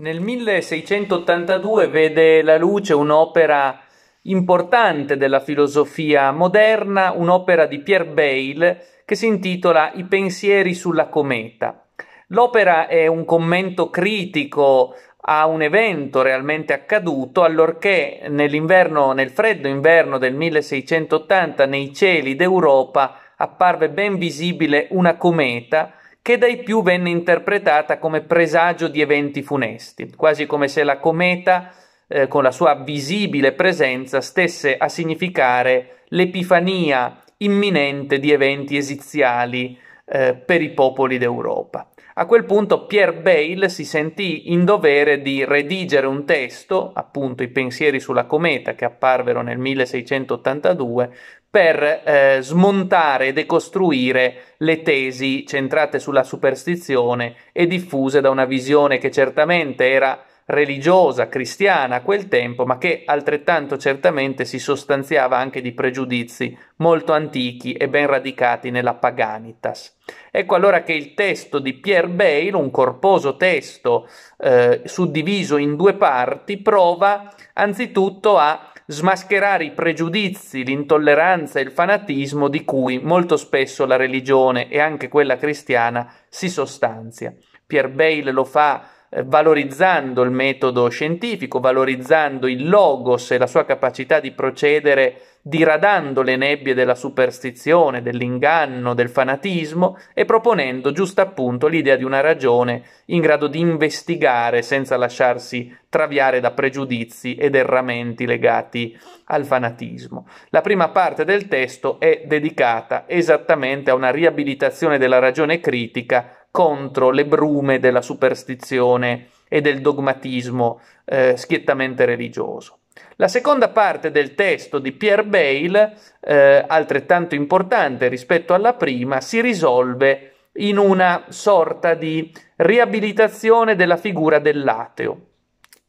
Nel 1682 vede la luce un'opera importante della filosofia moderna, un'opera di Pierre Bayle che si intitola I pensieri sulla cometa. L'opera è un commento critico a un evento realmente accaduto allorché nell'inverno, nel freddo inverno del 1680 nei cieli d'Europa apparve ben visibile una cometa che dai più venne interpretata come presagio di eventi funesti, quasi come se la cometa eh, con la sua visibile presenza stesse a significare l'epifania imminente di eventi esiziali eh, per i popoli d'Europa. A quel punto Pierre Bale si sentì in dovere di redigere un testo, appunto i pensieri sulla cometa che apparvero nel 1682, per eh, smontare e decostruire le tesi centrate sulla superstizione e diffuse da una visione che certamente era religiosa cristiana a quel tempo, ma che altrettanto certamente si sostanziava anche di pregiudizi molto antichi e ben radicati nella paganitas. Ecco allora che il testo di Pierre Bayle, un corposo testo eh, suddiviso in due parti, prova anzitutto a smascherare i pregiudizi, l'intolleranza e il fanatismo di cui molto spesso la religione e anche quella cristiana si sostanzia. Pierre Bayle lo fa eh, valorizzando il metodo scientifico, valorizzando il logos e la sua capacità di procedere diradando le nebbie della superstizione, dell'inganno, del fanatismo e proponendo giusto appunto l'idea di una ragione in grado di investigare senza lasciarsi traviare da pregiudizi ed erramenti legati al fanatismo. La prima parte del testo è dedicata esattamente a una riabilitazione della ragione critica contro le brume della superstizione e del dogmatismo eh, schiettamente religioso. La seconda parte del testo di Pierre Bale, eh, altrettanto importante rispetto alla prima, si risolve in una sorta di riabilitazione della figura dell'ateo.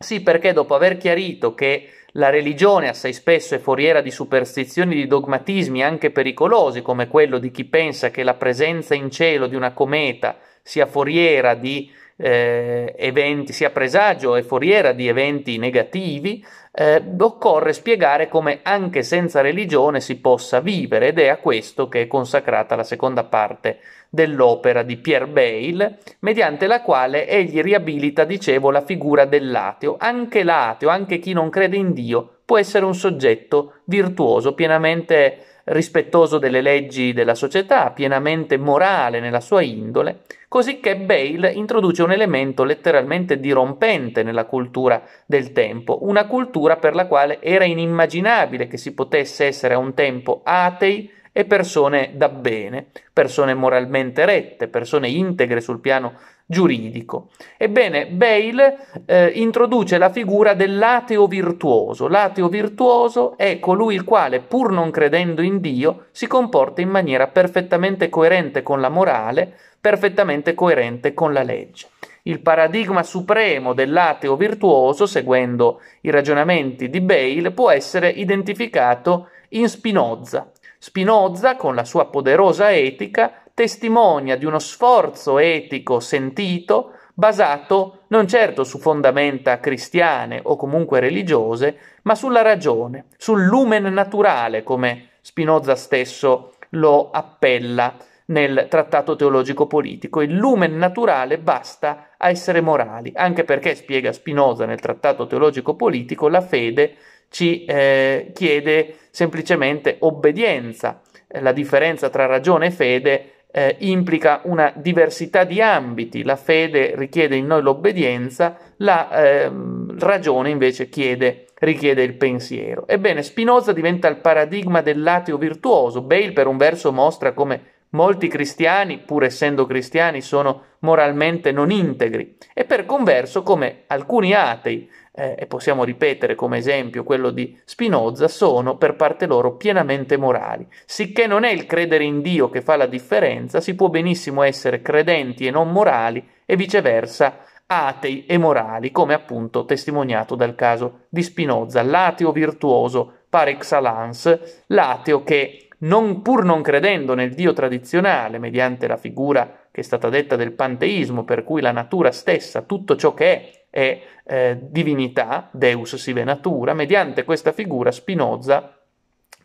Sì, perché dopo aver chiarito che la religione assai spesso è foriera di superstizioni, di dogmatismi anche pericolosi, come quello di chi pensa che la presenza in cielo di una cometa sia foriera di eh, eventi, sia presagio e foriera di eventi negativi, eh, occorre spiegare come anche senza religione si possa vivere ed è a questo che è consacrata la seconda parte dell'opera di Pierre Bale, mediante la quale egli riabilita, dicevo, la figura dell'ateo. Anche l'ateo, anche chi non crede in Dio, può essere un soggetto virtuoso, pienamente rispettoso delle leggi della società, pienamente morale nella sua indole, cosicché Bale introduce un elemento letteralmente dirompente nella cultura del tempo, una cultura per la quale era inimmaginabile che si potesse essere a un tempo atei e persone da bene, persone moralmente rette, persone integre sul piano giuridico. Ebbene, Bale eh, introduce la figura dell'ateo virtuoso. L'ateo virtuoso è colui il quale, pur non credendo in Dio, si comporta in maniera perfettamente coerente con la morale, perfettamente coerente con la legge. Il paradigma supremo dell'ateo virtuoso, seguendo i ragionamenti di Bale, può essere identificato in Spinoza, Spinoza, con la sua poderosa etica, testimonia di uno sforzo etico sentito basato non certo su fondamenta cristiane o comunque religiose, ma sulla ragione, sul lumen naturale, come Spinoza stesso lo appella nel trattato teologico politico. Il lumen naturale basta a essere morali, anche perché, spiega Spinoza nel trattato teologico politico, la fede ci eh, chiede semplicemente obbedienza. Eh, la differenza tra ragione e fede eh, implica una diversità di ambiti, la fede richiede in noi l'obbedienza, la eh, ragione invece chiede, richiede il pensiero. Ebbene, Spinoza diventa il paradigma dell'ateo virtuoso, Bale per un verso mostra come Molti cristiani, pur essendo cristiani, sono moralmente non integri e per converso, come alcuni atei, eh, e possiamo ripetere come esempio quello di Spinoza, sono per parte loro pienamente morali. Sicché non è il credere in Dio che fa la differenza, si può benissimo essere credenti e non morali e viceversa atei e morali, come appunto testimoniato dal caso di Spinoza, l'ateo virtuoso par excellence, l'ateo che non pur non credendo nel Dio tradizionale, mediante la figura che è stata detta del panteismo, per cui la natura stessa, tutto ciò che è, è eh, divinità, Deus sive natura, mediante questa figura Spinoza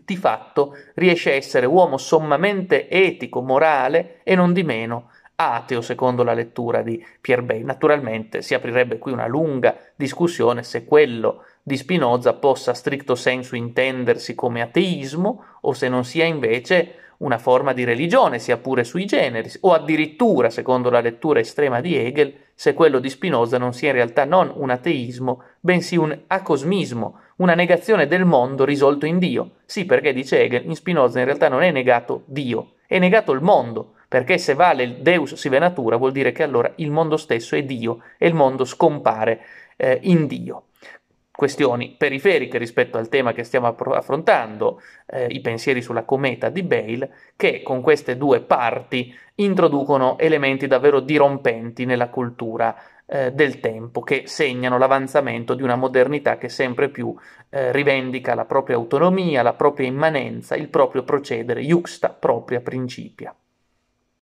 di fatto riesce a essere uomo sommamente etico, morale e non di meno ateo secondo la lettura di Pierre Bay. Naturalmente si aprirebbe qui una lunga discussione se quello di Spinoza possa a stricto senso intendersi come ateismo o se non sia invece una forma di religione, sia pure sui generi, o addirittura, secondo la lettura estrema di Hegel, se quello di Spinoza non sia in realtà non un ateismo, bensì un acosmismo, una negazione del mondo risolto in Dio. Sì, perché dice Hegel, in Spinoza in realtà non è negato Dio, è negato il mondo, perché se vale Deus sive natura vuol dire che allora il mondo stesso è Dio e il mondo scompare eh, in Dio. Questioni periferiche rispetto al tema che stiamo affrontando, eh, i pensieri sulla cometa di Bale, che con queste due parti introducono elementi davvero dirompenti nella cultura eh, del tempo, che segnano l'avanzamento di una modernità che sempre più eh, rivendica la propria autonomia, la propria immanenza, il proprio procedere, iuxta propria principia.